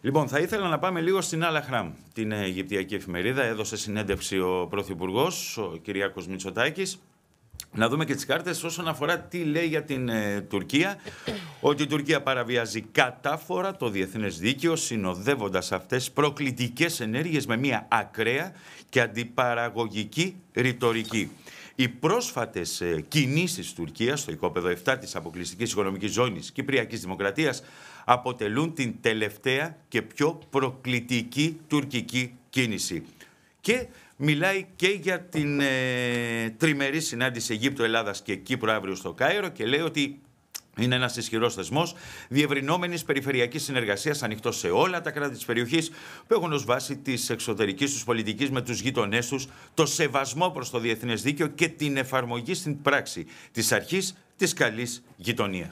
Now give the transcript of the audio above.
Λοιπόν, θα ήθελα να πάμε λίγο στην Άλλα Χράμ, την Αιγυπτιακή εφημερίδα. Έδωσε συνέντευξη ο Πρωθυπουργός, ο Κυριάκος Μητσοτάκης. Να δούμε και τις κάρτες όσον αφορά τι λέει για την ε, Τουρκία. Ότι η Τουρκία παραβιάζει κατάφορα το διεθνές δίκαιο, συνοδεύοντας αυτές προκλητικές ενέργειες με μια ακραία και αντιπαραγωγική ρητορική. Οι πρόσφατες κινήσει τη Τουρκίας στο οικόπεδο 7 της αποκλειστικής οικονομικής ζώνης Κυπριακής Δημοκρατίας αποτελούν την τελευταία και πιο προκλητική τουρκική κίνηση. Και μιλάει και για την ε, τριμερή συνάντηση Αιγύπτου, Ελλάδα και Κύπρου αύριο στο Κάιρο και λέει ότι είναι ένας ισχυρός θεσμός διευρυνόμενης περιφερειακής συνεργασίας ανοιχτός σε όλα τα κράτη της περιοχής που έχουν ως βάση της εξωτερικής τους πολιτικής με τους γείτονές τους το σεβασμό προς το διεθνές δίκαιο και την εφαρμογή στην πράξη της αρχής της καλής γειτονίας.